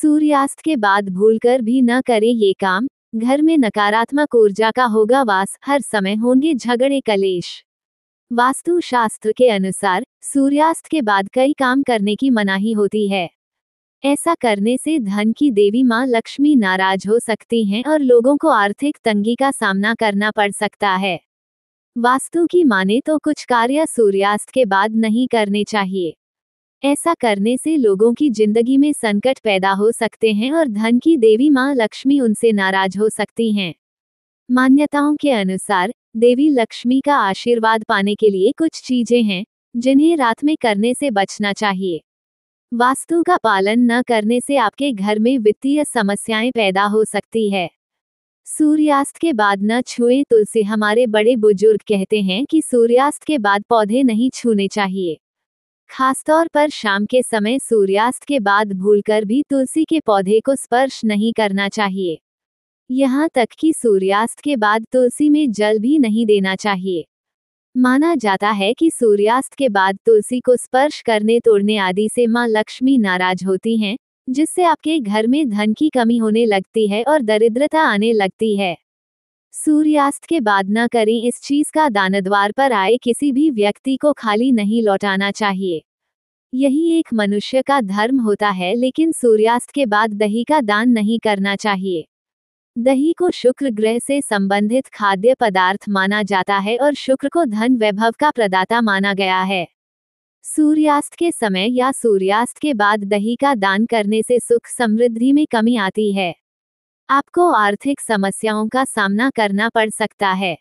सूर्यास्त के बाद भूलकर भी न करे ये काम घर में नकारात्मक ऊर्जा का होगा वास हर समय होंगे झगड़े कलेश वास्तु शास्त्र के अनुसार सूर्यास्त के बाद कई काम करने की मनाही होती है ऐसा करने से धन की देवी माँ लक्ष्मी नाराज हो सकती हैं और लोगों को आर्थिक तंगी का सामना करना पड़ सकता है वास्तु की माने तो कुछ कार्य सूर्यास्त के बाद नहीं करने चाहिए ऐसा करने से लोगों की जिंदगी में संकट पैदा हो सकते हैं और धन की देवी माँ लक्ष्मी उनसे नाराज हो सकती हैं मान्यताओं के अनुसार देवी लक्ष्मी का आशीर्वाद पाने के लिए कुछ चीजें हैं जिन्हें रात में करने से बचना चाहिए वास्तु का पालन न करने से आपके घर में वित्तीय समस्याएं पैदा हो सकती है सूर्यास्त के बाद न छुए तुलसी हमारे बड़े बुजुर्ग कहते हैं कि सूर्यास्त के बाद पौधे नहीं छूने चाहिए खासतौर पर शाम के समय सूर्यास्त के बाद भूलकर भी तुलसी के पौधे को स्पर्श नहीं करना चाहिए यहाँ तक कि सूर्यास्त के बाद तुलसी में जल भी नहीं देना चाहिए माना जाता है कि सूर्यास्त के बाद तुलसी को स्पर्श करने तोड़ने आदि से माँ लक्ष्मी नाराज होती हैं जिससे आपके घर में धन की कमी होने लगती है और दरिद्रता आने लगती है सूर्यास्त के बाद न करें इस चीज का दानद्वार पर आए किसी भी व्यक्ति को खाली नहीं लौटाना चाहिए यही एक मनुष्य का धर्म होता है लेकिन सूर्यास्त के बाद दही का दान नहीं करना चाहिए दही को शुक्र ग्रह से संबंधित खाद्य पदार्थ माना जाता है और शुक्र को धन वैभव का प्रदाता माना गया है सूर्यास्त के समय या सूर्यास्त के बाद दही का दान करने से सुख समृद्धि में कमी आती है आपको आर्थिक समस्याओं का सामना करना पड़ सकता है